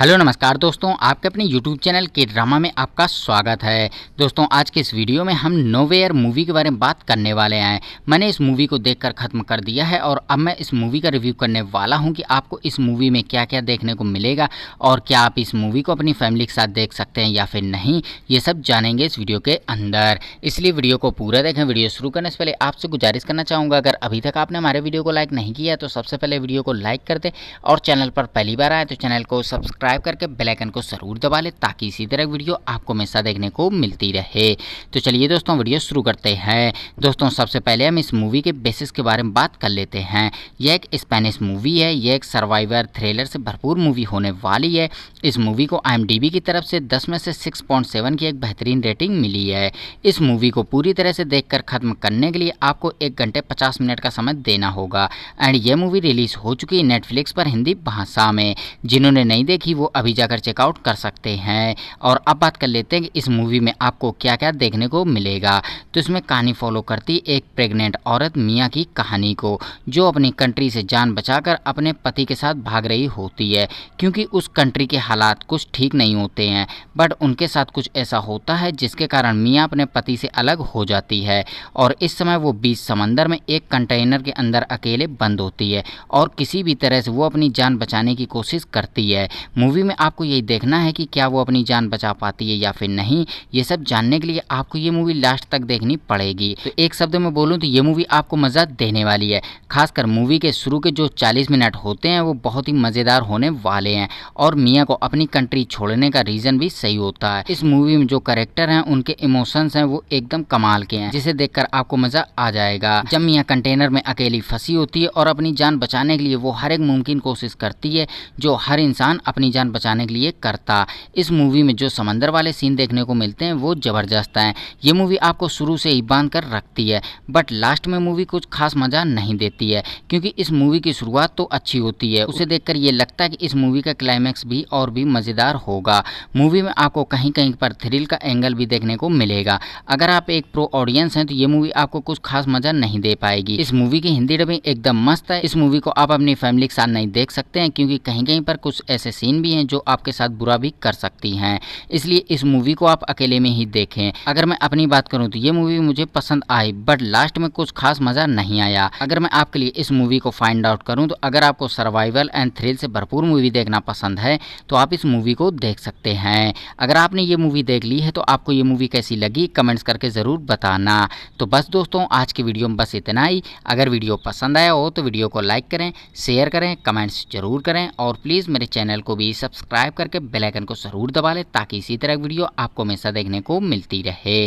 hello नमस्कार दोस्तों आपके अपने यूट्यूब चैनल के ड्रामा में आपका स्वागत है दोस्तों आज के इस वीडियो में हम नोवेयर मूवी के बारे में बात करने वाले हैं मैंने इस मूवी को देखकर ख़त्म कर दिया है और अब मैं इस मूवी का रिव्यू करने वाला हूं कि आपको इस मूवी में क्या क्या देखने को मिलेगा और क्या आप इस मूवी को अपनी फैमिली के साथ देख सकते हैं या फिर नहीं ये सब जानेंगे इस वीडियो के अंदर इसलिए वीडियो को पूरा देखें वीडियो शुरू करने से पहले आपसे गुजारिश करना चाहूँगा अगर अभी तक आपने हमारे वीडियो को लाइक नहीं किया तो सबसे पहले वीडियो को लाइक कर दें और चैनल पर पहली बार आए तो चैनल को सब्सक्राइब सब्सक्राइब करके बेलाइकन को ज़रूर दबा लें ताकि इसी तरह वीडियो आपको हमेशा देखने को मिलती रहे तो चलिए दोस्तों वीडियो शुरू करते हैं दोस्तों सबसे पहले हम इस मूवी के बेसिस के बारे में बात कर लेते हैं यह एक स्पेनिश मूवी है यह एक सर्वाइवर थ्रिलर से भरपूर मूवी होने वाली है इस मूवी को आई की तरफ से दस में से सिक्स की एक बेहतरीन रेटिंग मिली है इस मूवी को पूरी तरह से देख ख़त्म करने के लिए आपको एक घंटे पचास मिनट का समय देना होगा एंड यह मूवी रिलीज़ हो चुकी है नेटफ्लिक्स पर हिंदी भाषा में जिन्होंने नहीं देखी वो अभी जाकर चेकआउट कर सकते हैं और अब बात कर लेते हैं कि इस मूवी में आपको क्या क्या देखने को मिलेगा तो इसमें कहानी फॉलो करती एक प्रेग्नेंट औरत मियाँ की कहानी को जो अपनी कंट्री से जान बचाकर अपने पति के साथ भाग रही होती है क्योंकि उस कंट्री के हालात कुछ ठीक नहीं होते हैं बट उनके साथ कुछ ऐसा होता है जिसके कारण मियाँ अपने पति से अलग हो जाती है और इस समय वो बीच समंदर में एक कंटेनर के अंदर अकेले बंद होती है और किसी भी तरह से वो अपनी जान बचाने की कोशिश करती है मूवी में आपको ये देखना है कि क्या वो अपनी जान बचा पाती है या फिर नहीं ये सब जानने के लिए आपको ये मूवी लास्ट तक देखनी पड़ेगी तो एक शब्द में बोलूँ तो ये मूवी आपको मज़ा देने वाली है खासकर मूवी के शुरू के जो चालीस मिनट होते हैं वो बहुत ही मज़ेदार होने वाले हैं और मियाँ को अपनी कंट्री छोड़ने का रीज़न भी सही होता है इस मूवी में जो करेक्टर हैं उनके इमोशंस हैं वो एकदम कमाल के हैं जिसे देखकर आपको मज़ा आ जाएगा जब मियाँ कंटेनर में अकेली फंसी होती है और अपनी जान बचाने के लिए वो हर एक मुमकिन कोशिश करती है जो हर इंसान अपनी जान बचाने के लिए करता इस मूवी में जो समंदर वाले सीन देखने को मिलते हैं वो ज़बरदस्त हैं ये मूवी आपको शुरू से ही बांध कर रखती है बट लास्ट में मूवी कुछ खास मज़ा नहीं देती है क्योंकि इस मूवी की शुरुआत तो अच्छी होती है उसे देखकर ये लगता है कि इस मूवी का क्लाइमैक्स भी और भी मज़ेदार होगा मूवी में आपको कहीं कहीं पर थ्रिल का एंगल भी देखने को मिलेगा अगर आप एक प्रो ऑडियंस हैं तो ये मूवी आपको कुछ खास मज़ा नहीं दे पाएगी इस मूवी की हिंदी डबिंग एकदम मस्त है इस मूवी को आप अपनी फैमिली के साथ नहीं देख सकते हैं क्योंकि कहीं कहीं पर कुछ ऐसे सीन भी भी हैं जो आपके साथ बुरा भी कर सकती हैं इसलिए इस मूवी को आप अकेले में ही देखें अगर मैं अपनी बात करूं तो ये मूवी मुझे पसंद आई बट लास्ट में कुछ खास मज़ा नहीं आया अगर मैं आपके लिए इस मूवी को फाइंड आउट करूँ तो अगर आपको सर्वाइवल एंड थ्रिल से भरपूर मूवी देखना पसंद है तो आप इस मूवी को देख सकते हैं अगर आपने ये मूवी देख ली है तो आपको ये मूवी कैसी लगी कमेंट्स करके ज़रूर बताना तो बस दोस्तों आज की वीडियो में बस इतना ही अगर वीडियो पसंद आया हो तो वीडियो को लाइक करें शेयर करें कमेंट्स जरूर करें और प्लीज़ मेरे चैनल को भी सब्सक्राइब करके बेलाइकन को ज़रूर दबा लें ताकि इसी तरह वीडियो आपको हमेशा देखने को मिलती रहे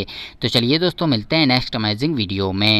तो चलिए दोस्तों मिलते हैं नेक्स्ट अमेजिंग वीडियो में